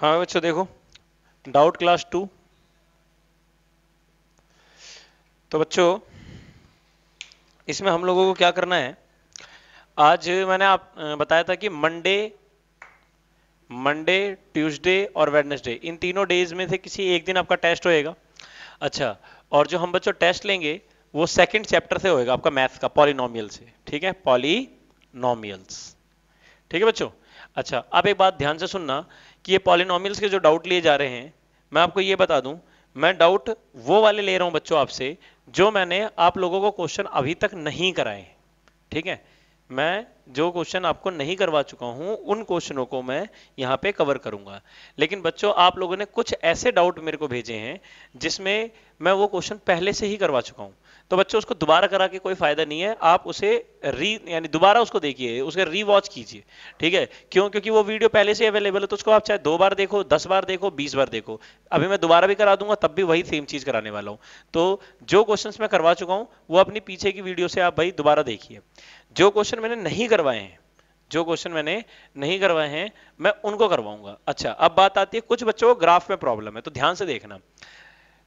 हाँ बच्चों देखो डाउट क्लास टू तो बच्चों इसमें हम लोगों को क्या करना है आज मैंने आप बताया था कि मंडे मंडे ट्यूसडे और वेडनेसडे इन तीनों डेज में से किसी एक दिन आपका टेस्ट होएगा अच्छा और जो हम बच्चों टेस्ट लेंगे वो सेकंड चैप्टर से होएगा आपका मैथ्स का पॉलिनोमियल से ठीक है पॉलिनोमियल्स ठीक है बच्चों अच्छा अब एक बात ध्यान से सुनना कि ये पॉलिनॉमिल्स के जो डाउट लिए जा रहे हैं मैं आपको ये बता दूं मैं डाउट वो वाले ले रहा हूं बच्चों आपसे जो मैंने आप लोगों को क्वेश्चन अभी तक नहीं कराए ठीक है मैं जो क्वेश्चन आपको नहीं करवा चुका हूं उन क्वेश्चनों को मैं यहाँ पे कवर करूंगा लेकिन बच्चों आप लोगों ने कुछ ऐसे डाउट मेरे को भेजे हैं जिसमें मैं वो क्वेश्चन पहले से ही करवा चुका हूं तो बच्चों उसको दोबारा करा के कोई फायदा नहीं है आप उसे री यानी दोबारा उसको देखिए उसे री वॉच कीजिए ठीक है क्यों क्योंकि वो वीडियो पहले से अवेलेबल है तो उसको आप चाहे दो बार देखो दस बार देखो बीस बार देखो अभी मैं दोबारा भी करा दूंगा तब भी वही सेम चीज कराने वाला हूं तो जो क्वेश्चन मैं करवा चुका हूँ वो अपनी पीछे की वीडियो से आप भाई दोबारा देखिए जो क्वेश्चन मैंने नहीं करवाए हैं जो क्वेश्चन मैंने नहीं करवाए हैं मैं उनको करवाऊंगा अच्छा अब बात आती है कुछ बच्चों को ग्राफ में प्रॉब्लम है तो ध्यान से देखना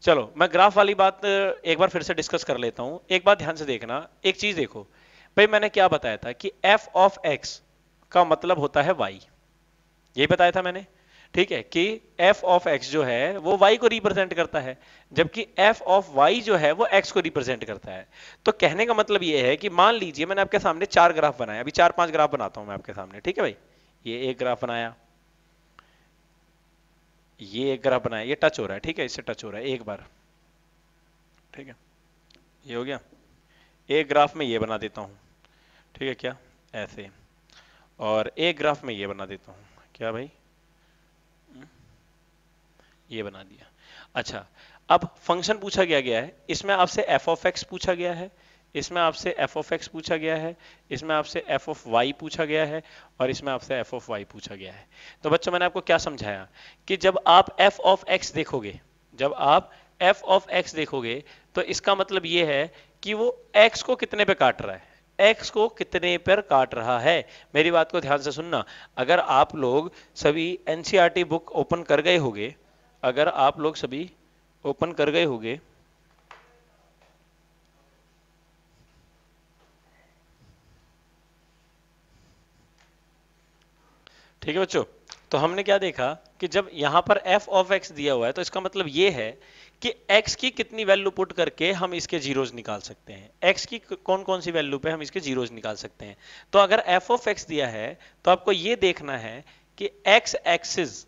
चलो मैं ग्राफ वाली बात एक बार फिर से डिस्कस कर लेता हूं एक बात ध्यान से देखना एक चीज देखो भाई मैंने क्या बताया था कि एफ ऑफ एक्स का मतलब होता है वाई यही बताया था मैंने ठीक है कि एफ ऑफ एक्स जो है वो वाई को रिप्रेजेंट करता है जबकि एफ ऑफ वाई जो है वो एक्स को रिप्रेजेंट करता है तो कहने का मतलब ये है कि मान लीजिए मैंने आपके सामने चार ग्राफ बनाया अभी चार पांच ग्राफ बनाता हूं मैं आपके सामने ठीक है भाई ये एक ग्राफ बनाया ये एक ग्राफ बनाया ये टच हो रहा है ठीक है इससे टच हो रहा है एक बार ठीक है ये हो गया एक ग्राफ में ये बना देता हूँ ठीक है क्या ऐसे और एक ग्राफ में ये बना देता हूँ क्या भाई ये बना दिया अच्छा अब फंक्शन पूछा गया गया है इसमें आपसे एफ ऑफ एक्स पूछा गया है इसमें आपसे एफ ऑफ एक्स पूछा गया है इसमें आपसे एफ ऑफ वाई पूछा गया है और इसमें आपसे एफ ऑफ वाई पूछा गया है तो बच्चों मैंने आपको क्या समझाया कि जब आप एफ ऑफ एक्स देखोगे जब आप एफ ऑफ एक्स देखोगे तो इसका मतलब ये है कि वो एक्स को कितने पे काट रहा है एक्स को कितने पर काट रहा है मेरी बात को ध्यान से सुनना अगर आप लोग सभी एनसीईआरटी बुक ओपन कर गए होगे अगर आप लोग सभी ओपन कर गए होगे ठीक है बच्चों तो हमने क्या देखा कि जब यहां पर एफ ऑफ एक्स दिया हुआ है तो इसका मतलब ये है कि x की कितनी वैल्यू पुट करके हम इसके जीरोज निकाल सकते हैं x की कौन कौन सी वैल्यू पे हम इसके जीरोज निकाल सकते हैं तो अगर एफ ऑफ एक्स दिया है तो आपको ये देखना है कि x एक्सिस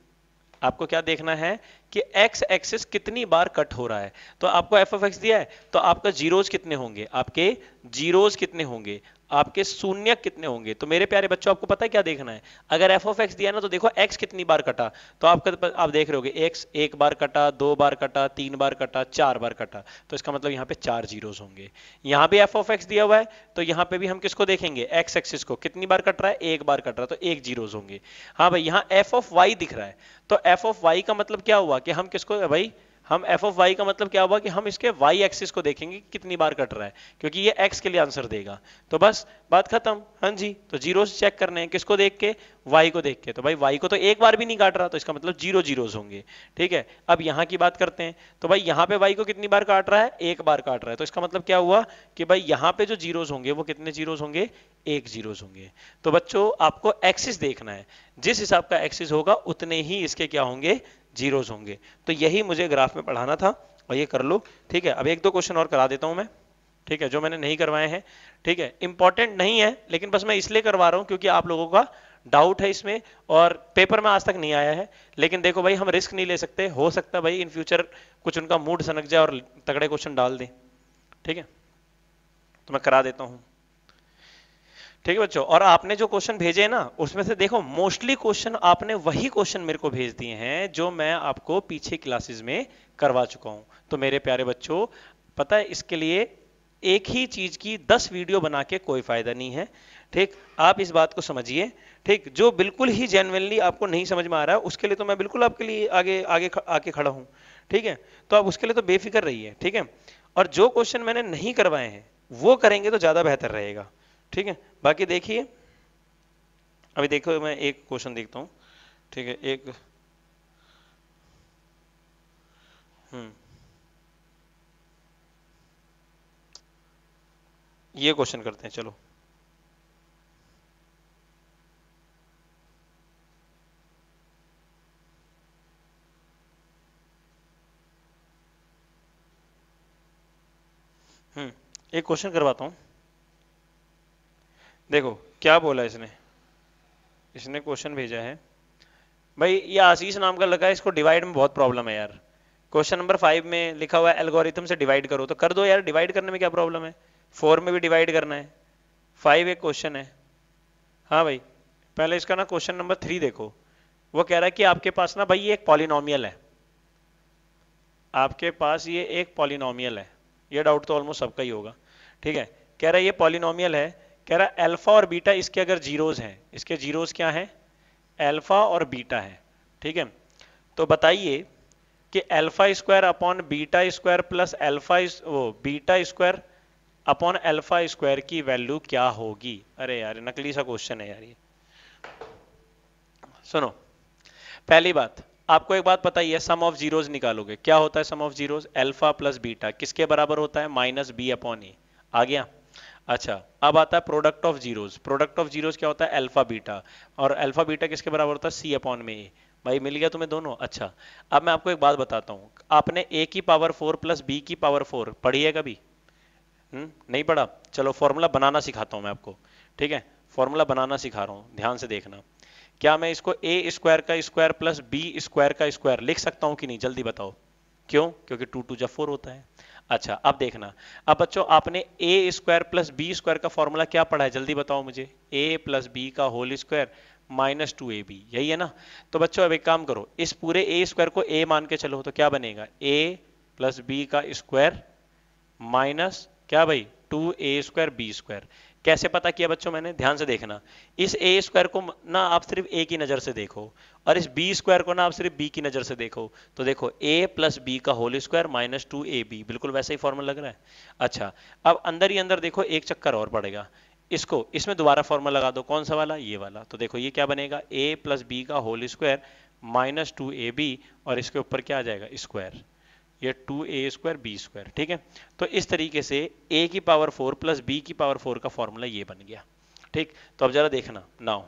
आपको क्या देखना है कि एक्स एक्सिस कितनी बार कट हो रहा है तो आपको एफ ऑफ एक्स दिया है तो आपका जीरोज कितने होंगे आपके जीरोज कितने होंगे आपके शून्य कितने होंगे तो मेरे प्यारे बच्चों आपको पता है क्या देखना है अगर एफ ऑफ एक्स दिया ना तो देखो एक्स कितनी बार कटा तो आपका आप देख रहे हो एक्स एक बार कटा दो बार कटा तीन बार कटा चार बार कटा तो इसका मतलब यहाँ पे चार जीरोस होंगे यहाँ भी एफ ऑफ एक्स दिया हुआ है तो यहाँ पे भी हम किसको देखेंगे एक्स एक्सिस को कितनी बार कट रहा है एक बार कट रहा है तो एक जीरोज होंगे हाँ भाई यहाँ एफ ऑफ वाई दिख रहा है तो एफ ऑफ वाई का मतलब क्या हुआ हुआ कि हम किसको भाई हम एफ ऑफ वाई का मतलब क्या हुआ कि हम इसके वाई एक्सिस को देखेंगे कितनी बार कट रहा है क्योंकि ये एक्स के लिए आंसर देगा तो बस बात खत्म हाँ जी तो जीरो से चेक करने हैं किसको देख के वाई को देख के तो भाई वाई को तो एक बार भी नहीं काट रहा तो इसका मतलब जीरो जीरोज होंगे ठीक है अब यहाँ की बात करते हैं तो भाई यहाँ पे वाई को कितनी बार काट रहा है एक बार काट रहा है तो इसका मतलब क्या हुआ कि भाई यहाँ पे जो जीरोज होंगे वो कितने जीरोज होंगे एक जीरोज होंगे तो बच्चों आपको एक्सिस देखना है जिस हिसाब का एक्सिस होगा उतने ही इसके क्या होंगे जीरोज होंगे तो यही मुझे ग्राफ में पढ़ाना था और ये कर लो ठीक है अब एक दो क्वेश्चन और करा देता हूँ मैं ठीक है जो मैंने नहीं करवाए हैं ठीक है इंपॉर्टेंट नहीं है लेकिन बस मैं इसलिए करवा रहा हूँ क्योंकि आप लोगों का डाउट है इसमें और पेपर में आज तक नहीं आया है लेकिन देखो भाई हम रिस्क नहीं ले सकते हो सकता भाई इन फ्यूचर कुछ उनका मूड सनक जाए और तगड़े क्वेश्चन डाल दें ठीक है तो मैं करा देता हूँ ठीक है बच्चों और आपने जो क्वेश्चन भेजे ना उसमें से देखो मोस्टली क्वेश्चन आपने वही क्वेश्चन मेरे को भेज दिए हैं जो मैं आपको पीछे क्लासेस में करवा चुका हूं तो मेरे प्यारे बच्चों पता है इसके लिए एक ही चीज की दस वीडियो बना के कोई फायदा नहीं है ठीक आप इस बात को समझिए ठीक जो बिल्कुल ही जेनवनली आपको नहीं समझ में आ रहा है उसके लिए तो मैं बिल्कुल आपके लिए आगे आगे आके खड़ा हूं ठीक है तो आप उसके लिए तो बेफिक्र रहिए ठीक है और जो क्वेश्चन मैंने नहीं करवाए हैं वो करेंगे तो ज्यादा बेहतर रहेगा ठीक है बाकी देखिए अभी देखो मैं एक क्वेश्चन देखता हूँ ठीक है एक हम्म ये क्वेश्चन करते हैं चलो हम्म एक क्वेश्चन करवाता हूँ देखो क्या बोला इसने इसने क्वेश्चन भेजा है भाई ये आशीष नाम का लगा इसको डिवाइड में बहुत प्रॉब्लम है यार क्वेश्चन नंबर फाइव में लिखा हुआ है एल्गोरिथम से डिवाइड करो तो कर दो यार डिवाइड करने में क्या प्रॉब्लम है फोर में भी डिवाइड करना है फाइव एक क्वेश्चन है हाँ भाई पहले इसका ना क्वेश्चन नंबर थ्री देखो वो कह रहा है कि आपके पास ना भाई ये एक पॉलिनोमियल है आपके पास ये एक पॉलिनोमियल है ये डाउट तो ऑलमोस्ट सबका ही होगा ठीक है कह रहा है ये पॉलिनोमियल है कह रहा अल्फा और बीटा इसके अगर जीरोज हैं इसके जीरोज क्या हैं अल्फा और बीटा है ठीक है तो बताइए कि alpha square upon beta square plus alpha वो beta square upon alpha square की वैल्यू क्या होगी अरे यार नकली सा क्वेश्चन है यार ये सुनो पहली बात आपको एक बात पता ही है सम ऑफ जीरोज निकालोगे क्या होता है sum of zeros alpha plus beta किसके बराबर होता है माइनस बी अपॉन ए आ गया अच्छा अब आता है product of zeros product of zeros क्या होता है अल्फा बीटा और अल्फा बीटा किसके बराबर होता है सी अपॉन में ए भाई मिल गया तुम्हें दोनों अच्छा अब मैं आपको एक बात बताता हूँ आपने ए की पावर फोर प्लस बी की पावर फोर पढ़ी है कभी हुँ? हम्म, नहीं पढ़ा चलो फॉर्मूला बनाना सिखाता हूँ मैं आपको ठीक है फॉर्मूला बनाना सिखा रहा हूँ ध्यान से देखना क्या मैं इसको ए स्क्वायर का स्क्वायर प्लस बी स्क्वायर का स्क्वायर लिख सकता हूँ कि नहीं जल्दी बताओ क्यों क्योंकि टू टू जब फोर होता है अच्छा अब देखना अब बच्चों आपने A square plus B square का फॉर्मूला क्या पढ़ा है जल्दी बताओ मुझे ए प्लस बी का whole square minus two A B यही है ना तो बच्चों अब एक काम करो इस पूरे ए स्क्वायर को ए मान के चलो तो क्या बनेगा ए प्लस बी का स्क्वायर माइनस क्या भाई टू ए स्क्वायर बी स्क्वायर कैसे पता किया बच्चों मैंने ध्यान से देखना इस ए स्क्वायर को ना आप सिर्फ ए की नज़र से देखो और इस बी स्क्वायर को ना आप सिर्फ बी की नज़र से देखो तो देखो ए प्लस बी का whole square minus two A B बिल्कुल वैसे ही फॉर्मूला लग रहा है अच्छा अब अंदर ही अंदर देखो एक चक्कर और पड़ेगा इसको इसमें दोबारा फॉर्मूला लगा दो कौन सा वाला ये वाला तो देखो ये क्या बनेगा ए प्लस बी का whole square minus two A B और इसके ऊपर क्या आ जाएगा स्क्वायर ये टू ए स्क्वायर बी स्क्वायर ठीक है तो इस तरीके से ए की पावर फोर प्लस बी की पावर फोर का फॉर्मूला ये बन गया ठीक तो अब जरा देखना now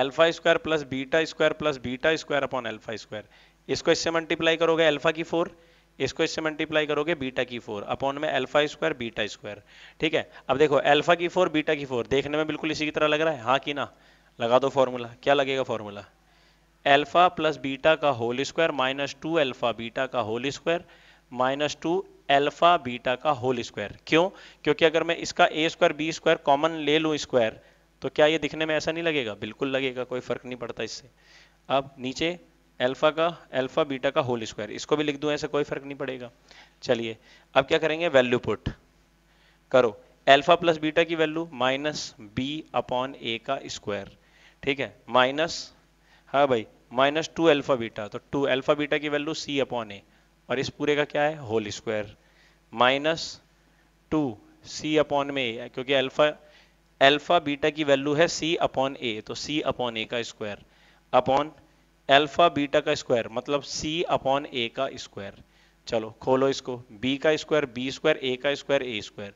alpha square plus beta square plus beta square upon alpha square इसको इससे मल्टीप्लाई करोगे एल्फा की फोर इसको इससे मल्टीप्लाई करोगे बीटा की फोर अपॉन में एल्फा स्क्वायर बीटा स्क्वायर ठीक है अब देखो एल्फा की फोर बीटा की फोर देखने में बिल्कुल इसी की तरह लग रहा है हाँ कि ना लगा दो फॉर्मूला क्या लगेगा फॉर्मूला अल्फा प्लस बीटा का whole square minus two alpha beta का whole square minus two alpha beta का होल स्क्वायर क्यों क्योंकि अगर मैं इसका A square B square common ले लूँ स्क्वायर तो क्या ये दिखने में ऐसा नहीं लगेगा बिल्कुल लगेगा कोई फर्क नहीं पड़ता इससे अब नीचे अल्फा का अल्फा बीटा का होल स्क्वायर इसको भी लिख दूं ऐसे कोई फर्क नहीं पड़ेगा चलिए अब क्या करेंगे वैल्यू पुट करो अल्फा प्लस बीटा की value minus B upon A का स्क्वायर ठीक है माइनस हाँ भाई माइनस टू एल्फा बीटा तो टू एल्फा बीटा की वैल्यू सी अपॉन ए और इस पूरे का क्या है whole square minus two C upon में ए क्योंकि अल्फा अल्फा बीटा की वैल्यू है सी अपॉन ए तो सी अपॉन ए का स्क्वायर अपॉन अल्फा बीटा का स्क्वायर मतलब सी अपॉन ए का स्क्वायर चलो खोलो इसको बी का स्क्वायर बी स्क्वायर ए का square A square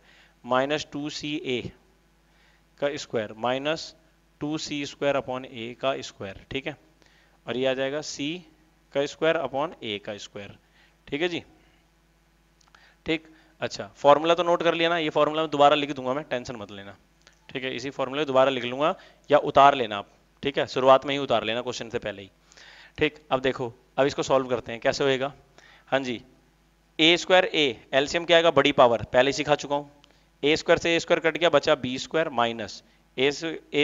minus two C A का square minus two C square upon A का स्क्वायर ठीक है और ये आ जाएगा सी का स्क्वायर अपॉन ए का स्क्वायर ठीक है जी ठीक अच्छा फॉर्मूला तो नोट कर लिया ना ये फॉर्मूला मैं दोबारा लिख दूंगा मैं टेंशन मत लेना ठीक है इसी फॉर्मूला दोबारा लिख लूंगा या उतार लेना आप ठीक है शुरुआत में ही उतार लेना क्वेश्चन से पहले ही ठीक अब देखो अब इसको सॉल्व करते हैं कैसे होएगा हाँ जी ए स्क्वायर ए एल्सियम क्या आएगा बड़ी पावर पहले सिखा चुका हूँ ए स्क्वायर से ए स्क्वायर कट गया बचा बी स्क्वायर माइनस ए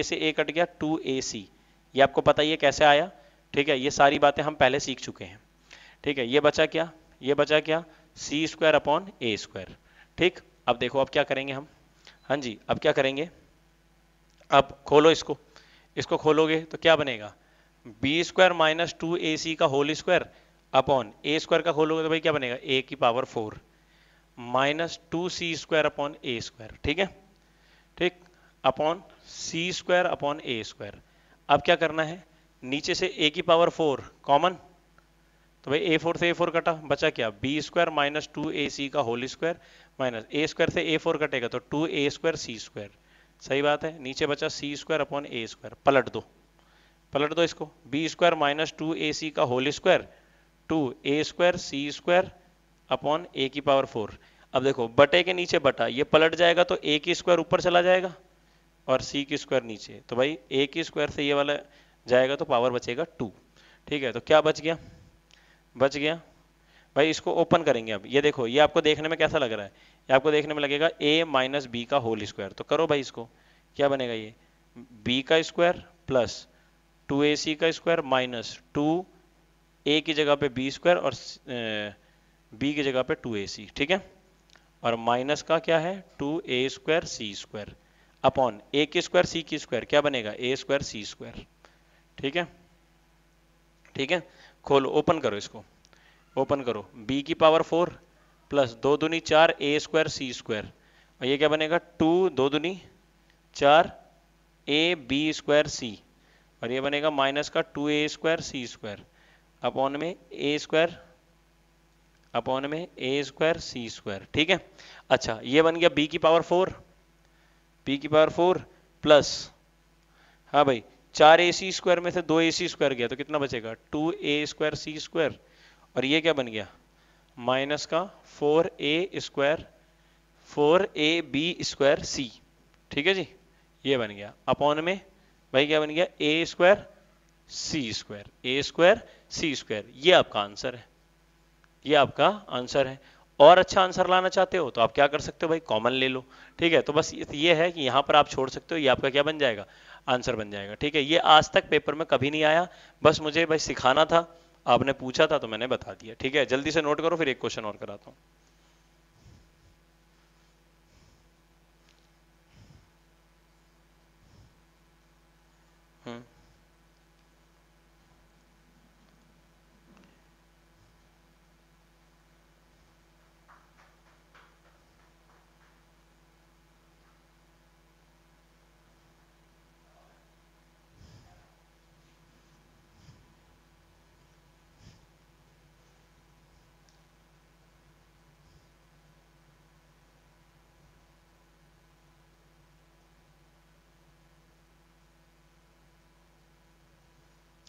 से ए कट गया टू ए सी ये आपको पता ही है कैसे आया ठीक है ये सारी बातें हम पहले सीख चुके हैं ठीक है ये बचा क्या ये बचा क्या सी स्क्वायर अपॉन ए स्क्वायर ठीक अब देखो अब क्या करेंगे हम हाँ जी अब क्या करेंगे अब खोलो इसको इसको खोलोगे तो क्या बनेगा b square minus two a c का होल स्क्वायर अपॉन ए स्क्वायर का खोलोगे तो भाई क्या बनेगा ए की पावर फोर माइनस टू सी स्क्वायर अपॉन ए स्क्वायर ठीक है ठीक अपॉन सी स्क्वायर अपॉन ए स्क्वायर अब क्या करना है नीचे से ए की पावर फोर कॉमन तो भाई ए फोर से ए फोर कटा बचा क्या b square minus two a c का whole square minus a square से ए फोर कटेगा तो टू ए स्क्वायर सी स्क्वायर सही बात है नीचे बचा सी स्क्वायर अपॉन ए स्क्वायर पलट दो पलट दो इसको b square minus two a c का whole square two A square c square upon a की पावर फोर अब देखो बटे के नीचे बटा ये पलट जाएगा तो ए की स्क्वायर ऊपर चला जाएगा और सी की स्क्वायर नीचे तो भाई ए की स्क्वायर से ये वाला जाएगा तो पावर बचेगा टू ठीक है तो क्या बच गया बच गया भाई इसको ओपन करेंगे अब ये देखो ये आपको देखने में कैसा लग रहा है ये आपको देखने में लगेगा ए माइनस बी का होल स्क्वायर तो करो भाई इसको क्या बनेगा ये बी का square plus two a c का स्क्वायर माइनस टू ए की जगह पे बी स्क्वायर और बी की जगह पे टू ए सी ठीक है और माइनस का क्या है two A square c square upon a की स्क्वायर सी की स्क्वायर क्या बनेगा ए स्क्वायर सी स्क्वायर ठीक है ठीक है खोलो ओपन करो इसको ओपन करो b की पावर फोर प्लस दो दुनी चार ए स्क्वायर सी स्क्वायर और ये क्या बनेगा टू दो दुनी चार ए बी स्क्वायर सी और ये बनेगा माइनस का टू ए स्क्वायर सी स्क्वायर अपॉन में ए स्क्वायर अपॉन में ए स्क्वायर सी स्क्वायर ठीक है अच्छा ये बन गया बी की पावर फोर b की पावर फोर प्लस हाँ भाई चार ए सी स्क्वायर में से दो ए सी स्क्वायर गया तो कितना बचेगा टू ए स्क्वायर सी स्क्वायर और ये क्या बन गया माइनस का four a square four a b square c ठीक है जी ये बन गया अपॉन में भाई क्या बन गया a square c square A square c square ये आपका आंसर है ये आपका आंसर है और अच्छा आंसर लाना चाहते हो तो आप क्या कर सकते हो भाई कॉमन ले लो ठीक है तो बस ये है कि यहाँ पर आप छोड़ सकते हो ये आपका क्या बन जाएगा आंसर बन जाएगा ठीक है ये आज तक पेपर में कभी नहीं आया बस मुझे भाई सिखाना था आपने पूछा था तो मैंने बता दिया ठीक है जल्दी से नोट करो फिर एक क्वेश्चन और कराता हूँ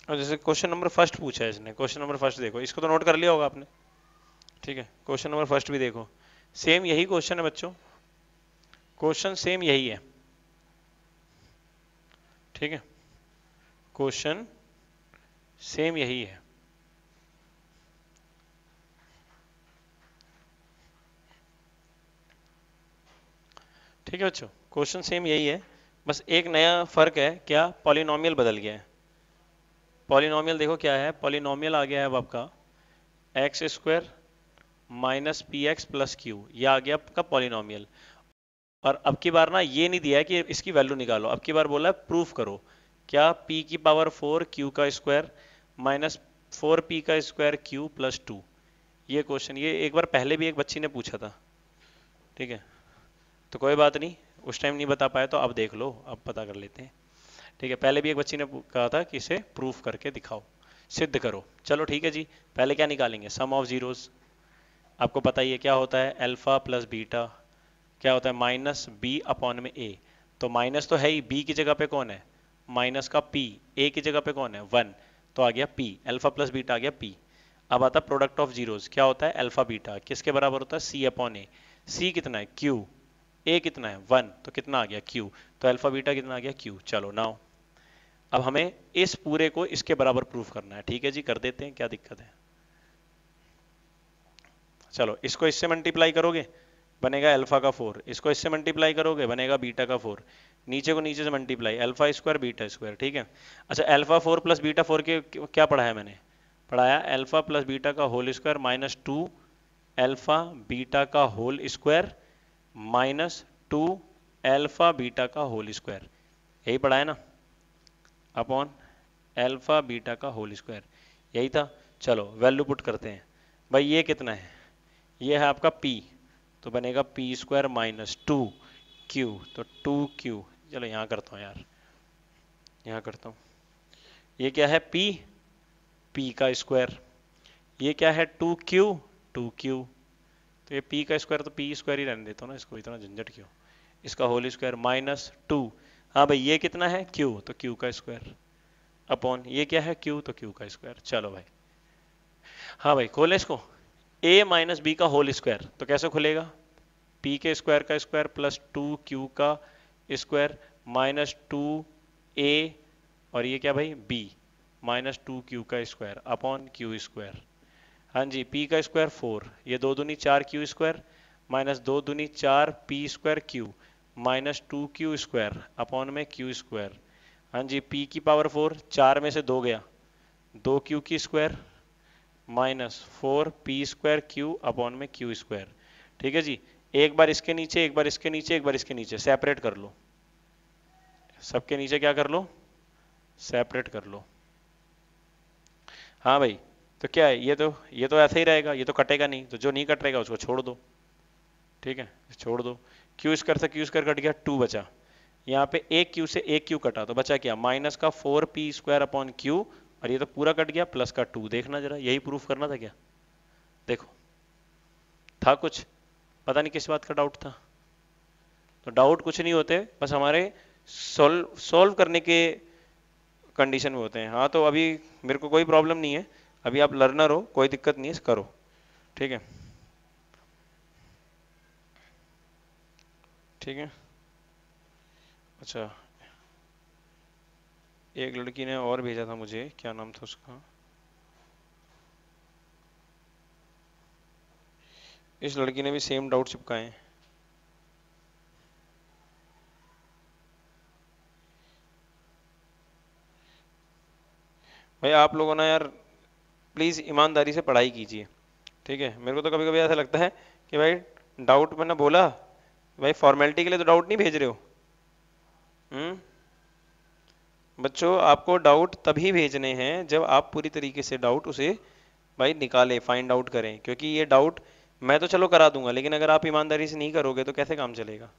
और जैसे क्वेश्चन नंबर फर्स्ट पूछा है इसने क्वेश्चन नंबर फर्स्ट देखो इसको तो नोट कर लिया होगा आपने ठीक है क्वेश्चन नंबर फर्स्ट भी देखो सेम यही क्वेश्चन है बच्चों क्वेश्चन सेम यही है ठीक है क्वेश्चन सेम यही है ठीक है बच्चों क्वेश्चन सेम यही है बस एक नया फर्क है क्या पॉलिनोमियल बदल गया है पॉलिनोमियल देखो क्या है पॉलिनोमियल आ गया है अब आपका x square minus p x plus q यह आ गया आपका पॉलिनोमियल और अब की बार ना ये नहीं दिया है कि इसकी वैल्यू निकालो अब की बार बोला है प्रूफ करो क्या p की पावर फोर क्यू का स्क्वायर माइनस फोर पी का स्क्वायर क्यू प्लस टू ये क्वेश्चन ये एक बार पहले भी एक बच्ची ने पूछा था ठीक है तो कोई बात नहीं उस टाइम नहीं बता पाया तो अब देख लो अब पता कर लेते हैं ठीक है पहले भी एक बच्ची ने कहा था कि इसे प्रूफ करके दिखाओ सिद्ध करो चलो ठीक है जी पहले क्या निकालेंगे सम ऑफ जीरोस आपको पता ही है क्या होता है अल्फा प्लस बीटा क्या होता है माइनस बी अपॉन में ए तो माइनस तो है ही बी की जगह पे कौन है माइनस का पी ए की जगह पे कौन है वन तो आ गया पी अल्फा प्लस बीटा आ गया पी अब आता है प्रोडक्ट ऑफ जीरोज क्या होता है अल्फा बीटा किसके बराबर होता है सी अपॉन ए सी कितना है क्यू ए कितना है वन तो कितना आ गया क्यू तो अल्फा बीटा कितना आ गया क्यू चलो नाउ अब हमें इस पूरे को इसके बराबर प्रूफ करना है ठीक है जी कर देते हैं क्या दिक्कत है चलो इसको इससे मल्टीप्लाई करोगे बनेगा अल्फा का फोर इसको इससे मल्टीप्लाई करोगे बनेगा बीटा का फोर नीचे को नीचे से multiply alpha square beta square ठीक है अच्छा alpha four plus beta four के क्या पढ़ाया मैंने पढ़ाया अल्फा प्लस बीटा का whole square minus two alpha beta का whole square minus two alpha beta का होल स्क्वायर यही पढ़ाया ना अपॉन एल्फ़ा बीटा का होल स्क्वायर यही था चलो वैल्यू पुट करते हैं भाई ये कितना है ये है आपका पी तो बनेगा p square minus two q तो टू क्यू चलो यहाँ करता हूँ यार यहाँ करता हूँ ये क्या है पी पी का स्क्वायर ये क्या है टू क्यू टू क्यू तो ये पी का स्क्वायर तो पी स्क्वायर ही रहने देता हूँ ना इसको इतना झंझट क्यों इसका होल स्क्वायर माइनस टू हाँ भाई ये कितना है क्यू तो क्यू का स्क्वायर अपॉन ये क्या है क्यू तो क्यू का स्क्वायर चलो भाई हाँ भाई खोले इसको ए माइनस बी का होल स्क्वायर तो कैसे खुलेगा पी के स्क्वायर का स्क्वायर प्लस टू क्यू का स्क्वायर माइनस टू ए और ये क्या भाई बी माइनस टू क्यू का स्क्वायर अपॉन क्यू स्क्वायर हाँ जी पी का स्क्वायर फोर ये दो दूनी चार क्यू स्क्वायर माइनस दो दूनी चार p square q minus two q square upon में क्यू स्क्वायर हाँ जी पी की पावर फोर चार में से दो गया दो क्यू की square minus four p square q upon में क्यू स्क्वायर ठीक है जी एक बार इसके नीचे एक बार इसके नीचे एक बार इसके नीचे सेपरेट कर लो सबके नीचे क्या कर लो सेपरेट कर लो हाँ भाई तो क्या है ये तो ये तो ऐसा ही रहेगा ये तो कटेगा नहीं तो जो नहीं कट रहेगा उसको छोड़ दो ठीक है छोड़ दो क्यू स्क्र था क्यू स्क्र कट गया टू बचा यहाँ पे एक क्यू से एक क्यू कटा तो बचा क्या माइनस का four p square upon q और ये तो पूरा कट गया प्लस का टू देखना जरा यही प्रूफ करना था क्या देखो था कुछ पता नहीं किस बात का डाउट था तो डाउट कुछ नहीं होते बस हमारे सोल्व सोल्व करने के कंडीशन में होते हैं हाँ तो अभी मेरे को कोई प्रॉब्लम नहीं है अभी आप लर्नर हो कोई दिक्कत नहीं है करो ठीक है ठीक है अच्छा एक लड़की ने और भेजा था मुझे क्या नाम था उसका इस लड़की ने भी सेम डाउट चिपकाए भाई आप लोगों ने यार प्लीज़ ईमानदारी से पढ़ाई कीजिए ठीक है मेरे को तो कभी कभी ऐसा लगता है कि भाई डाउट मैंने बोला भाई फॉर्मेलिटी के लिए तो डाउट नहीं भेज रहे हो हम्म बच्चों आपको डाउट तभी भेजने हैं जब आप पूरी तरीके से डाउट उसे भाई निकाले फाइंड आउट करें क्योंकि ये डाउट मैं तो चलो करा दूंगा लेकिन अगर आप ईमानदारी से नहीं करोगे तो कैसे काम चलेगा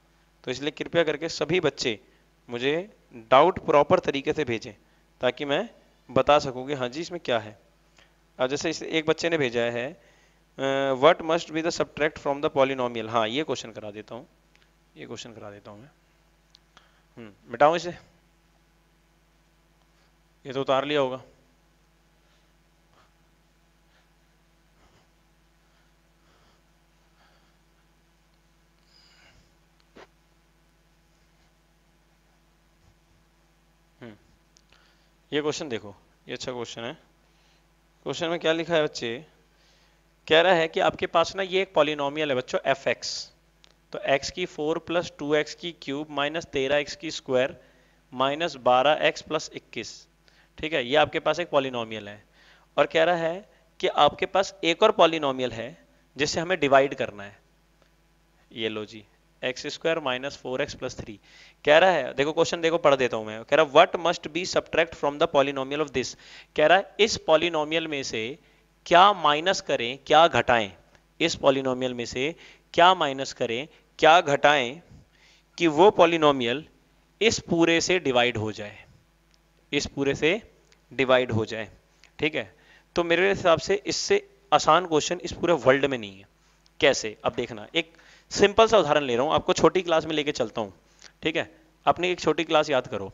तो इसलिए कृपया करके सभी बच्चे मुझे डाउट प्रॉपर तरीके से भेजें ताकि मैं बता सकूँ कि हाँ जी इसमें क्या है अब जैसे इस एक बच्चे ने भेजा है what must be the subtract from the polynomial हाँ ये क्वेश्चन करा देता हूँ ये क्वेश्चन करा देता हूँ मैं हम्म, मिटाऊँ इसे ये तो उतार लिया होगा हम्म, ये क्वेश्चन देखो ये अच्छा क्वेश्चन है क्वेश्चन में क्या लिखा है बच्चे कह रहा है कि आपके पास ना ये एक पॉलिनोमियल है बच्चों एफ एक्स तो x की फोर प्लस टू एक्स की क्यूब माइनस तेरह एक्स की स्क्वायर माइनस बारह एक्स प्लस इक्कीस ठीक है ये आपके पास एक पॉलिनोमियल है और कह रहा है कि आपके पास एक और पॉलिनोमियल है जिसे हमें डिवाइड करना है ये लो g x square minus four x plus three कह रहा है देखो क्वेश्चन देखो पढ़ देता हूं मैं कह रहा what must be subtract from the polynomial of this कह रहा है इस पॉलिनोमियल में से क्या माइनस करें क्या घटाएं इस पॉलिनोमियल में से क्या माइनस करें क्या घटाएं कि वो पॉलिनोमियल इस पूरे से डिवाइड हो जाए इस पूरे से डिवाइड हो जाए ठीक है तो मेरे हिसाब से इससे आसान क्वेश्चन इस पूरे वर्ल्ड में नहीं है कैसे अब देखना एक सिंपल सा उदाहरण ले रहा हूं आपको छोटी क्लास में लेके चलता हूं ठीक है अपनी एक छोटी क्लास याद करो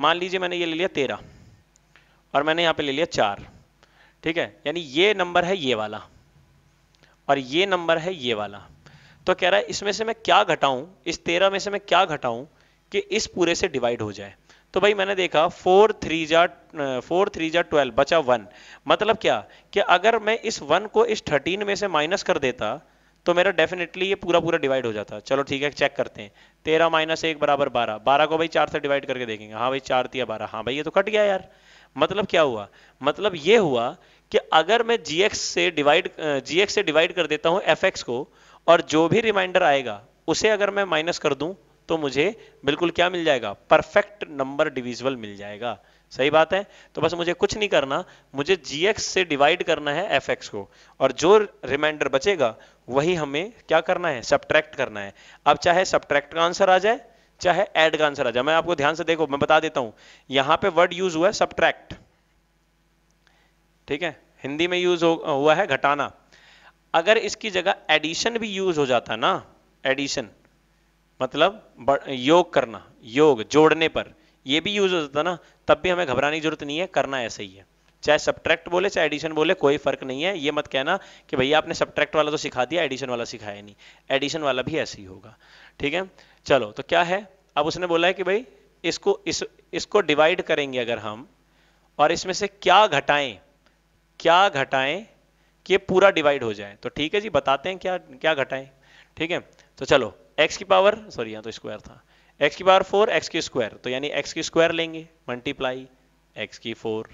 मान लीजिए मैंने ये ले लिया तेरह और मैंने यहां पे ले लिया चार ठीक है यानी ये नंबर है ये वाला और ये नंबर है ये वाला तो कह रहा है इसमें से मैं क्या घटाऊं इस तेरह में से मैं क्या घटाऊं कि इस पूरे से डिवाइड हो जाए तो भाई मैंने देखा फोर थ्री जा फोर थ्री जा ट्वेल्व बचा वन मतलब क्या कि अगर मैं इस वन को इस थर्टीन में से माइनस कर देता तो मेरा डेफिनेटली ये पूरा पूरा डिवाइड हो जाता चलो ठीक है चेक करते हैं तेरह माइनस एक बराबर बारह बारह को भाई चार से डिवाइड करके देखेंगे हाँ भाई चार तिया बारह हाँ भाई ये तो कट गया यार मतलब क्या हुआ मतलब ये हुआ कि अगर मैं जी से डिवाइड जी से डिवाइड कर देता हूँ एफ को और जो भी रिमाइंडर आएगा उसे अगर मैं माइनस कर दूं तो मुझे बिल्कुल क्या मिल जाएगा परफेक्ट नंबर डिविजल मिल जाएगा सही बात है तो बस मुझे कुछ नहीं करना मुझे gx से डिवाइड करना है एफ को और जो रिमाइंडर बचेगा वही हमें क्या करना है सब्ट्रैक्ट करना है अब चाहे सब्ट्रैक्ट का आंसर आ जाए चाहे एड का आंसर आ जाए मैं आपको ध्यान से देखो मैं बता देता हूं यहां पे वर्ड यूज हुआ है सब्ट्रैक्ट ठीक है हिंदी में यूज हुआ है घटाना अगर इसकी जगह एडिशन भी यूज हो जाता ना एडिशन मतलब योग करना योग जोड़ने पर ये भी यूज हो जाता ना तब भी हमें घबराने की जरूरत नहीं है करना ऐसे ही है चाहे सब्ट्रैक्ट बोले चाहे एडिशन बोले कोई फर्क नहीं है ये मत कहना कि भैया आपने सब्ट्रैक्ट वाला तो सिखा दिया एडिशन वाला सिखाया नहीं एडिशन वाला भी ऐसे ही होगा ठीक है चलो तो क्या है अब उसने बोला है कि भाई इसको इस इसको डिवाइड करेंगे अगर हम और इसमें से क्या घटाएं क्या घटाएं कि ये पूरा डिवाइड हो जाए तो ठीक है जी बताते हैं क्या क्या घटाएं ठीक है तो चलो एक्स की पावर सॉरी यहाँ तो स्क्वायर था एक्स की पावर फोर एक्स की स्क्वायर तो यानी एक्स की स्क्वायर लेंगे मल्टीप्लाई एक्स की फोर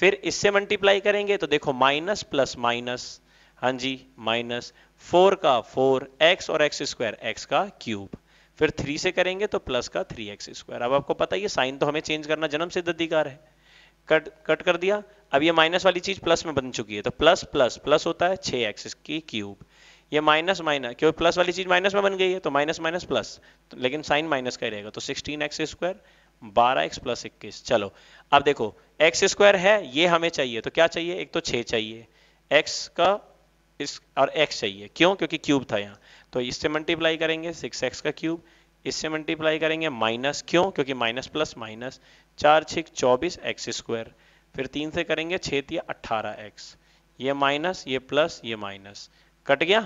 फिर इससे मल्टीप्लाई करेंगे तो देखो माइनस प्लस माइनस हाँ जी माइनस फोर का फोर एक्स और एक्स स्क्वायर एक्स का क्यूब फिर थ्री से करेंगे तो प्लस का थ्री एक्स स्क्वायर अब आपको पता ही साइन तो हमें चेंज करना जन्म सिद्ध अधिकार है कट कट कर दिया अब ये माइनस वाली चीज प्लस में बन चुकी है तो प्लस प्लस प्लस होता है छ एक्स की क्यूब ये माइनस माइनस क्यों प्लस वाली चीज माइनस में बन गई है तो माइनस माइनस प्लस तो लेकिन साइन माइनस का ही रहेगा तो सिक्सटीन एक्स स्क्वायर बारह एक्स प्लस इक्कीस चलो अब देखो एक्स स्क्वायर है ये हमें चाहिए तो क्या चाहिए एक तो छ चाहिए एक्स का इस और एक्स चाहिए क्यों क्योंकि क्यूब था यहाँ तो इससे मल्टीप्लाई करेंगे सिक्स एक्स का क्यूब इससे मल्टीप्लाई करेंगे माइनस क्यों क्योंकि माइनस प्लस माइनस चार छिक चौबीस एक्स स्क्वायर फिर तीन से करेंगे छः अट्ठारह एक्स ये माइनस ये प्लस ये माइनस कट गया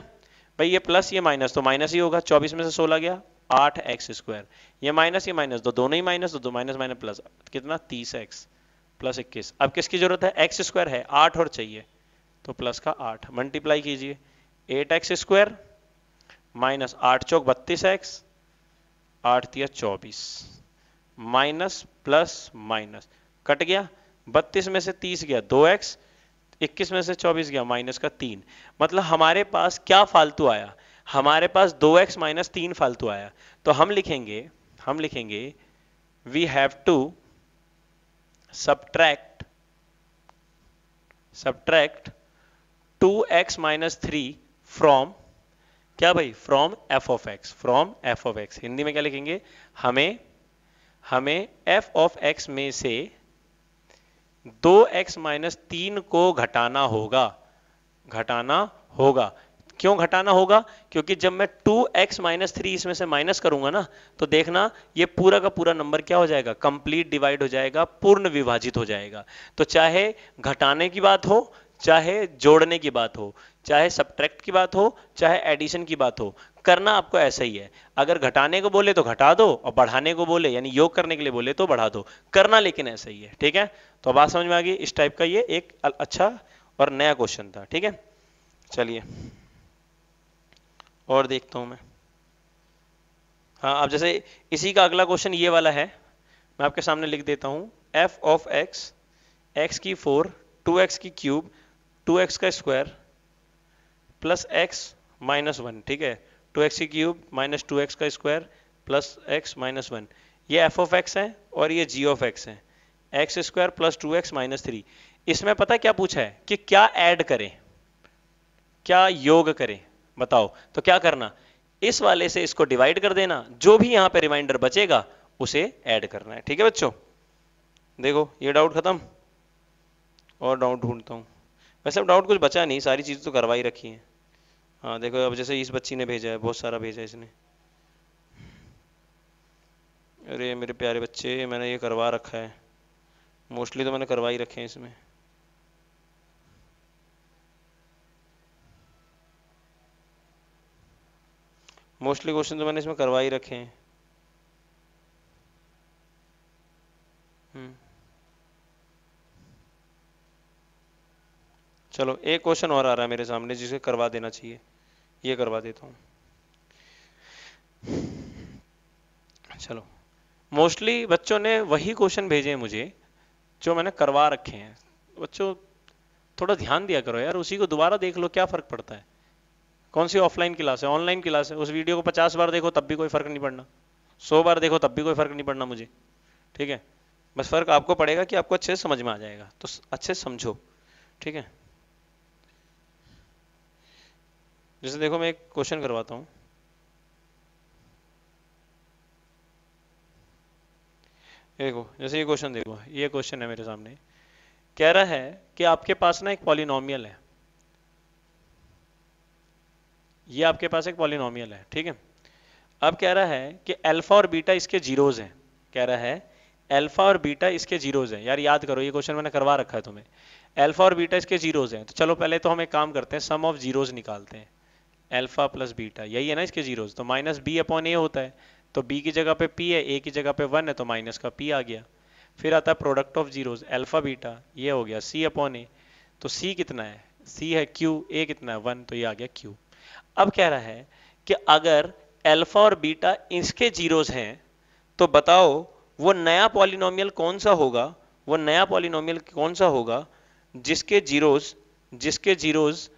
भाई ये प्लस ये माइनस तो माइनस ही होगा चौबीस में से सोलह गया आठ एक्स स्क्वायर ये माइनस ये माइनस दो तो दोनों ही माइनस दो तो दो माइनस माइनस प्लस कितना तीस एक्स प्लस इक्कीस अब किसकी जरूरत है एक्स स्क्वायर है आठ और चाहिए तो प्लस का आठ मल्टीप्लाई कीजिए एट एक्स स्क्वायर माइनस आठ चौक बत्तीस एक्स आठ दिया चौबीस माइनस प्लस माइनस कट गया बत्तीस में से तीस गया दो एक्स इक्कीस में से चौबीस गया माइनस का तीन मतलब हमारे पास क्या फालतू आया हमारे पास दो एक्स माइनस तीन फालतू आया तो हम लिखेंगे हम लिखेंगे we have to subtract subtract two x minus three from क्या भाई from f of x from f of x Hindi में क्या लिखेंगे हमें हमें एफ ऑफ एक्स में से दो एक्स माइनस तीन को घटाना होगा घटाना होगा क्यों घटाना होगा क्योंकि जब मैं 2x एक्स माइनस थ्री इसमें से माइनस करूंगा ना तो देखना ये पूरा का पूरा नंबर क्या हो जाएगा कंप्लीट डिवाइड हो जाएगा पूर्ण विभाजित हो जाएगा तो चाहे घटाने की बात हो चाहे जोड़ने की बात हो चाहे सब्ट्रैक्ट की बात हो चाहे एडिशन की बात हो करना आपको ऐसा ही है अगर घटाने को बोले तो घटा दो और बढ़ाने को बोले यानी योग करने के लिए बोले तो बढ़ा दो करना लेकिन ऐसा ही है ठीक है तो बात समझ में आ गई इस टाइप का ये एक अच्छा और नया क्वेश्चन था ठीक है चलिए और देखता हूं मैं हाँ अब जैसे इसी का अगला क्वेश्चन ये वाला है मैं आपके सामने लिख देता हूं एफ ऑफ एक्स एक्स की फोर टू एक्स की क्यूब टू एक्स का square plus x minus one ठीक है टू एक्स की क्यूब माइनस टू एक्स का square plus x minus one ये एफ ऑफ एक्स है और ये जी ऑफ एक्स है x square plus two x minus three इसमें पता क्या पूछा है कि क्या ऐड करें क्या योग करें बताओ तो क्या करना इस वाले से इसको डिवाइड कर देना जो भी यहां पे रिमाइंडर बचेगा उसे ऐड करना है ठीक है बच्चों देखो ये डाउट खत्म और डाउट ढूंढता हूं वैसे अब डाउट कुछ बचा नहीं सारी चीज़ तो करवा ही रखी है हाँ देखो अब जैसे इस बच्ची ने भेजा है बहुत सारा भेजा है इसने अरे मेरे प्यारे बच्चे मैंने ये करवा रखा है मोस्टली तो मैंने करवा ही रखे हैं इसमें मोस्टली क्वेश्चन तो मैंने इसमें करवा ही रखे हैं चलो एक क्वेश्चन और आ रहा है मेरे सामने जिसे करवा देना चाहिए ये करवा देता हूँ चलो मोस्टली बच्चों ने वही क्वेश्चन भेजे हैं मुझे जो मैंने करवा रखे हैं बच्चों थोड़ा ध्यान दिया करो यार उसी को दोबारा देख लो क्या फर्क पड़ता है कौन सी ऑफलाइन क्लास है ऑनलाइन क्लास है उस वीडियो को पचास बार देखो तब भी कोई फर्क नहीं पड़ना सौ बार देखो तब भी कोई फर्क नहीं पड़ना मुझे ठीक है बस फर्क आपको पड़ेगा कि आपको अच्छे से समझ में आ जाएगा तो अच्छे समझो ठीक है जैसे देखो मैं एक क्वेश्चन करवाता हूँ देखो जैसे ये क्वेश्चन देखो ये क्वेश्चन है मेरे सामने कह रहा है कि आपके पास ना एक पॉलिनोमियल है ये आपके पास एक पॉलिनोमियल है ठीक है अब कह रहा है कि अल्फा और बीटा इसके जीरोज हैं कह रहा है अल्फा और बीटा इसके जीरोज हैं यार याद करो ये क्वेश्चन मैंने करवा रखा है तुम्हें अल्फा और बीटा इसके जीरोज हैं तो चलो पहले तो हम एक काम करते हैं सम ऑफ जीरोज निकालते हैं अल्फा प्लस बीटा यही है ना इसके जीरोज तो माइनस बी अपॉन ए होता है तो बी की जगह पे पी है ए की जगह पे वन है तो माइनस का पी आ गया फिर आता है product of zeros alpha beta ये हो गया सी अपॉन ए तो सी कितना है सी है क्यू ए कितना है वन तो ये आ गया क्यू अब कह रहा है कि अगर एल्फा और बीटा इसके जीरोज हैं तो बताओ वो नया पॉलिनोमियल कौन सा होगा वो नया पॉलिनोमियल कौन सा होगा जिसके जीरोज जिसके जीरोज़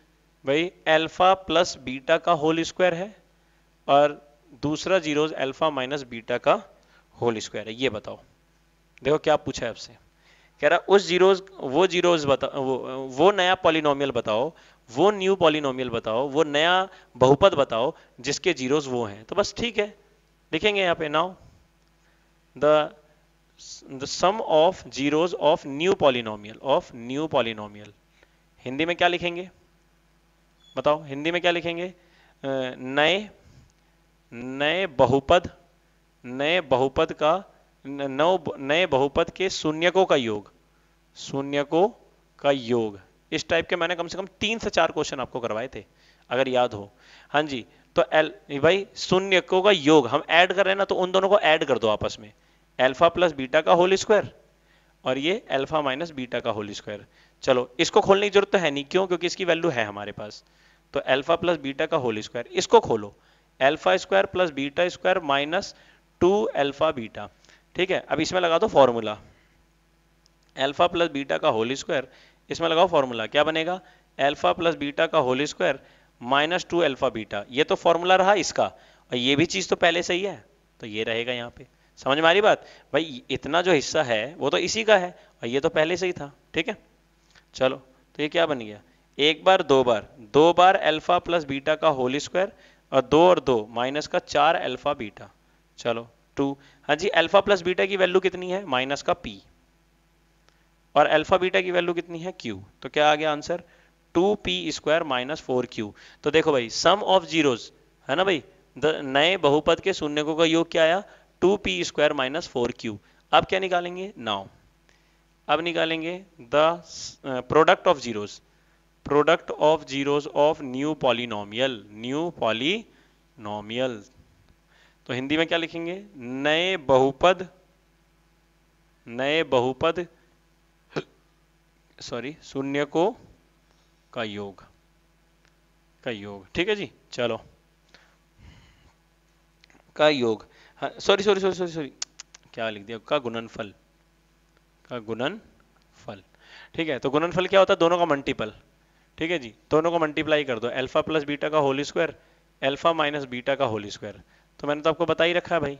भाई अल्फा प्लस बीटा का होल स्क्वायर है और दूसरा जीरो अल्फा माइनस बीटा का होल स्क्वायर है ये बताओ देखो क्या पूछा है आपसे कह रहा उस जीरोज वो जीरोज बताओ वो, वो नया पॉलिनोमियल बताओ वो न्यू पॉलिनोमियल बताओ वो नया बहुपद बताओ जिसके जीरोज वो हैं तो बस ठीक है लिखेंगे यहाँ पे now the the sum of zeros of new polynomial of new polynomial Hindi में क्या लिखेंगे बताओ हिंदी में क्या लिखेंगे नए नए बहुपद नए बहुपद का नव नए बहुपद के शून्यकों का योग शून्यकों का योग इस टाइप के मैंने कम से कम तीन से चार क्वेश्चन आपको करवाए थे अगर याद हो हाँ जी तो एल भाई शून्यकों का योग हम ऐड कर रहे हैं ना तो उन दोनों को ऐड कर दो आपस में एल्फा प्लस बीटा का होल स्क्वायर और ये अल्फा माइनस बीटा का होल स्क्वायर चलो इसको खोलने की जरूरत तो है नहीं क्यों क्योंकि इसकी वैल्यू है हमारे पास तो अल्फा प्लस बीटा का होल स्क्वायर इसको खोलो alpha square plus beta square minus two alpha beta ठीक है अब इसमें लगा दो फॉर्मूला अल्फा प्लस बीटा का होल स्क्वायर इसमें लगाओ फॉर्मूला क्या बनेगा अल्फा प्लस बीटा का whole square minus two alpha beta ये तो फॉर्मूला रहा इसका और ये भी चीज़ तो पहले से ही है तो ये रहेगा यहाँ पे समझ में आ रही बात भाई इतना जो हिस्सा है वो तो इसी का है और ये तो पहले से ही था ठीक है चलो तो ये क्या बन गया एक बार दो बार दो बार अल्फा प्लस बीटा का होल स्क्वायर और दो और दो माइनस का चार अल्फा बीटा चलो टू हाँ जी अल्फा प्लस बीटा की वैल्यू कितनी है माइनस का पी और अल्फा बीटा की वैल्यू कितनी है क्यू तो क्या आ गया answer two p square minus four q तो देखो भाई सम ऑफ जीरोज है ना भाई द नए बहुपद के शून्य को का योग क्या आया two p square minus four q अब क्या निकालेंगे नाउ अब निकालेंगे the product of zeros product of zeros of new polynomial new polynomial तो हिंदी में क्या लिखेंगे नए बहुपद नए बहुपद सॉरी शून्य को का योग का योग ठीक है जी चलो का योग sorry sorry sorry sorry sorry क्या लिख दिया का गुणनफल का गुणनफल ठीक है तो गुणनफल क्या होता है दोनों का मल्टीपल ठीक है जी दोनों को मल्टीप्लाई कर दो अल्फा प्लस बीटा का whole square alpha minus beta का होल स्क्वायर तो मैंने तो आपको बता ही रखा है भाई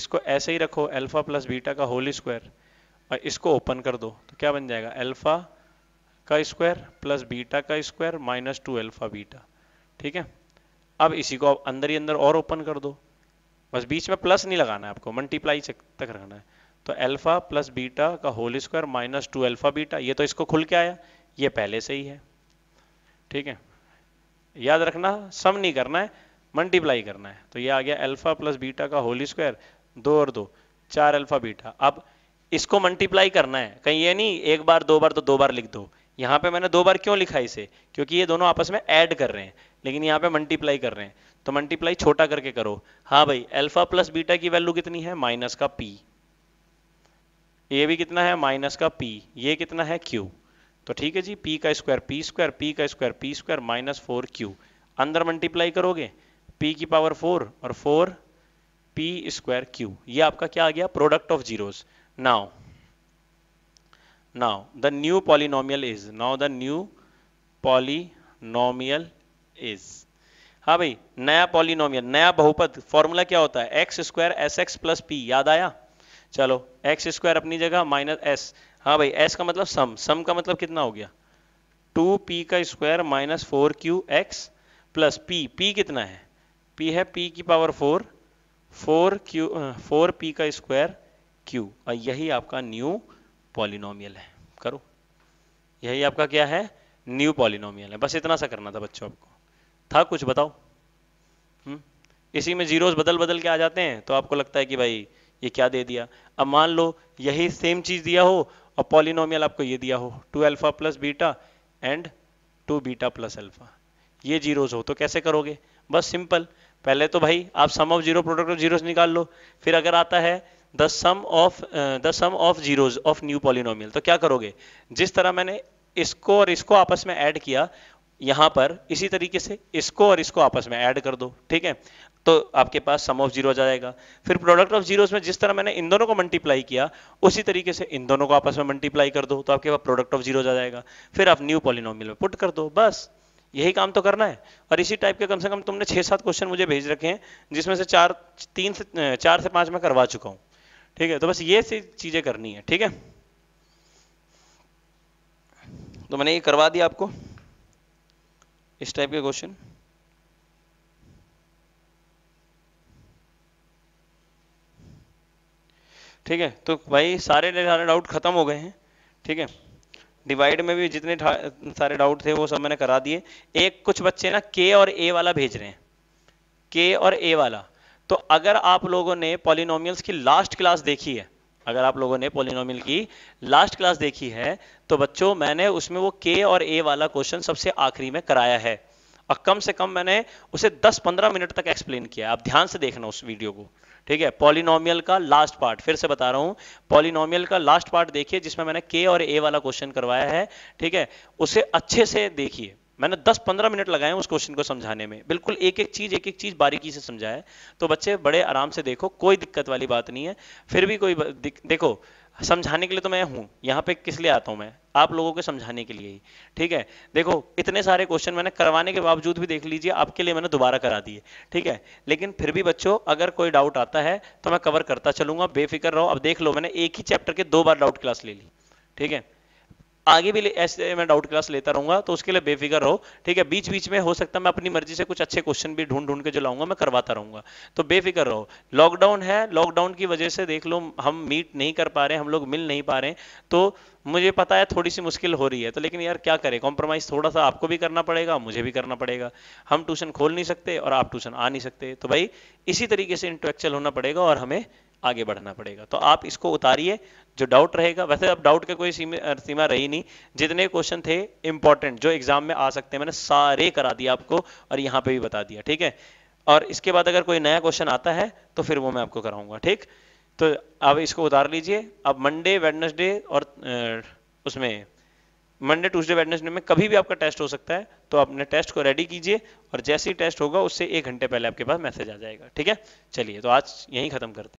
इसको ऐसे ही रखो अल्फा प्लस बीटा का होल स्क्वायर और इसको ओपन कर दो तो क्या बन जाएगा अल्फा का स्क्वायर प्लस बीटा का square minus two alpha beta ठीक है अब इसी को आप अंदर ही अंदर और ओपन कर दो बस बीच में प्लस नहीं लगाना है आपको मल्टीप्लाई तक रखना है तो अल्फा प्लस बीटा का whole square minus two alpha beta ये तो इसको खुल के आया ये पहले से ही है ठीक है याद रखना सम नहीं करना है मल्टीप्लाई करना है तो ये आ गया अल्फा प्लस बीटा का होली स्क्वायर दो और दो चार अल्फा बीटा अब इसको मल्टीप्लाई करना है कहीं ये नहीं एक बार दो बार तो दो बार लिख दो यहाँ पे मैंने दो बार क्यों लिखा इसे क्योंकि ये दोनों आपस में ऐड कर रहे हैं लेकिन यहाँ पे मल्टीप्लाई कर रहे हैं तो मल्टीप्लाई छोटा करके करो हाँ भाई अल्फा प्लस बीटा की वैल्यू कितनी है माइनस का पी ये भी कितना है माइनस का पी ये कितना है क्यू तो ठीक है जी पी का स्क्वायर पी स्क्वायर पी का square p square minus four q अंदर मल्टीप्लाई करोगे पी की पावर फोर और फोर पी स्क्वायर क्यू ये आपका क्या आ गया product of zeros now now the new polynomial is now the new polynomial is हाँ भाई नया पॉलिनोमियल नया बहुपद फॉर्मूला क्या होता है x square s x plus p याद आया चलो एक्स स्क्वायर अपनी जगह माइनस एस हाँ भाई एस का मतलब सम सम का मतलब कितना हो गया टू पी का square minus four q x plus p p कितना है पी है पी की power four four q four p का स्क्वायर क्यू और यही आपका न्यू पॉलिनोमियल है करो यही आपका क्या है न्यू पॉलिनोमियल है बस इतना सा करना था बच्चों आपको था कुछ बताओ हम्म इसी में जीरोस बदल बदल के आ जाते हैं तो आपको लगता है कि भाई ये क्या दे दिया अब मान लो यही सेम चीज दिया हो और पॉलिनोमियल आपको ये दिया हो two alpha plus beta and two beta plus alpha ये जीरोज हो तो कैसे करोगे बस सिंपल पहले तो भाई आप sum of zero product of zeros निकाल लो फिर अगर आता है the sum of the sum of zeros of new polynomial तो क्या करोगे जिस तरह मैंने इसको और इसको आपस में ऐड किया यहां पर इसी तरीके से इसको और इसको आपस में ऐड कर दो ठीक है तो आपके पास सम ऑफ जीरो जाएगा फिर प्रोडक्ट ऑफ जीरोस में जिस तरह मैंने इन दोनों को मल्टीप्लाई किया उसी तरीके से इन दोनों को आपस में मल्टीप्लाई कर दो तो आपके पास प्रोडक्ट ऑफ जीरो आ जाएगा फिर आप न्यू पॉलिनोमियल में पुट कर दो बस यही काम तो करना है और इसी टाइप के कम से कम तुमने छः सात क्वेश्चन मुझे भेज रखे हैं जिसमें से चार तीन से चार से पाँच में करवा चुका हूँ ठीक है तो बस ये सी चीज़ें करनी है ठीक है तो मैंने ये करवा दिया आपको इस टाइप के क्वेश्चन ठीक है तो भाई सारे सारे डाउट खत्म हो गए हैं ठीक है डिवाइड में भी जितने सारे डाउट थे वो सब मैंने करा दिए एक कुछ बच्चे ना के और ए वाला भेज रहे हैं के और ए वाला तो अगर आप लोगों ने पॉलिनोमियल्स की लास्ट क्लास देखी है अगर आप लोगों ने पोलिनोमियल की लास्ट क्लास देखी है तो बच्चों मैंने उसमें वो के और ए वाला क्वेश्चन सबसे आखिरी में कराया है और कम से कम मैंने उसे 10-15 मिनट तक एक्सप्लेन किया आप ध्यान से देखना उस वीडियो को ठीक है पॉलिनोमियल का लास्ट पार्ट फिर से बता रहा हूं पॉलिनोमियल का लास्ट पार्ट देखिए जिसमें मैंने के और ए वाला क्वेश्चन करवाया है ठीक है उसे अच्छे से देखिए मैंने 10-15 मिनट लगाए उस क्वेश्चन को समझाने में बिल्कुल एक एक चीज एक एक चीज बारीकी से समझाया तो बच्चे बड़े आराम से देखो कोई दिक्कत वाली बात नहीं है फिर भी कोई देखो समझाने के लिए तो मैं हूं यहाँ पे किस लिए आता हूं मैं आप लोगों को समझाने के लिए ही ठीक है देखो इतने सारे क्वेश्चन मैंने करवाने के बावजूद भी देख लीजिए आपके लिए मैंने दोबारा करा दिए ठीक है लेकिन फिर भी बच्चों अगर कोई डाउट आता है तो मैं कवर करता चलूंगा बेफिक्र रहो अब देख लो मैंने एक ही चैप्टर के दो बार डाउट क्लास ले ली ठीक है आगे भी ऐसे मैं डाउट क्लास लेता रहूंगा तो उसके लिए बेफिक्र हो ठीक है बीच बीच में हो सकता है मैं अपनी मर्जी से कुछ अच्छे क्वेश्चन भी ढूंढ ढूंढ के जो लाऊंगा मैं करवाता रहूंगा तो बेफिक्र रहो लॉकडाउन है लॉकडाउन की वजह से देख लो हम मीट नहीं कर पा रहे हम लोग मिल नहीं पा रहे तो मुझे पता है थोड़ी सी मुश्किल हो रही है तो लेकिन यार क्या करें कॉम्प्रोमाइज थोड़ा सा आपको भी करना पड़ेगा मुझे भी करना पड़ेगा हम ट्यूशन खोल नहीं सकते और आप ट्यूशन आ नहीं सकते तो भाई इसी तरीके से इंटेलेक्चुअल होना पड़ेगा और हमें आगे बढ़ना पड़ेगा तो आप इसको उतारिए जो डाउट रहेगा वैसे अब डाउट का कोई सीमा रही नहीं जितने क्वेश्चन थे इंपॉर्टेंट जो एग्जाम में आ सकते हैं मैंने सारे करा दिया आपको और यहां पे भी बता दिया ठीक है और इसके बाद अगर कोई नया क्वेश्चन आता है तो फिर वो मैं आपको कराऊंगा ठीक तो आप इसको उतार लीजिए अब मंडे वेडनेसडे और उसमें मंडे ट्यूसडे वेडनेसडे में कभी भी आपका टेस्ट हो सकता है तो अपने टेस्ट को रेडी कीजिए और जैसे ही टेस्ट होगा उससे एक घंटे पहले आपके पास मैसेज आ जाएगा ठीक है चलिए तो आज यही खत्म करते हैं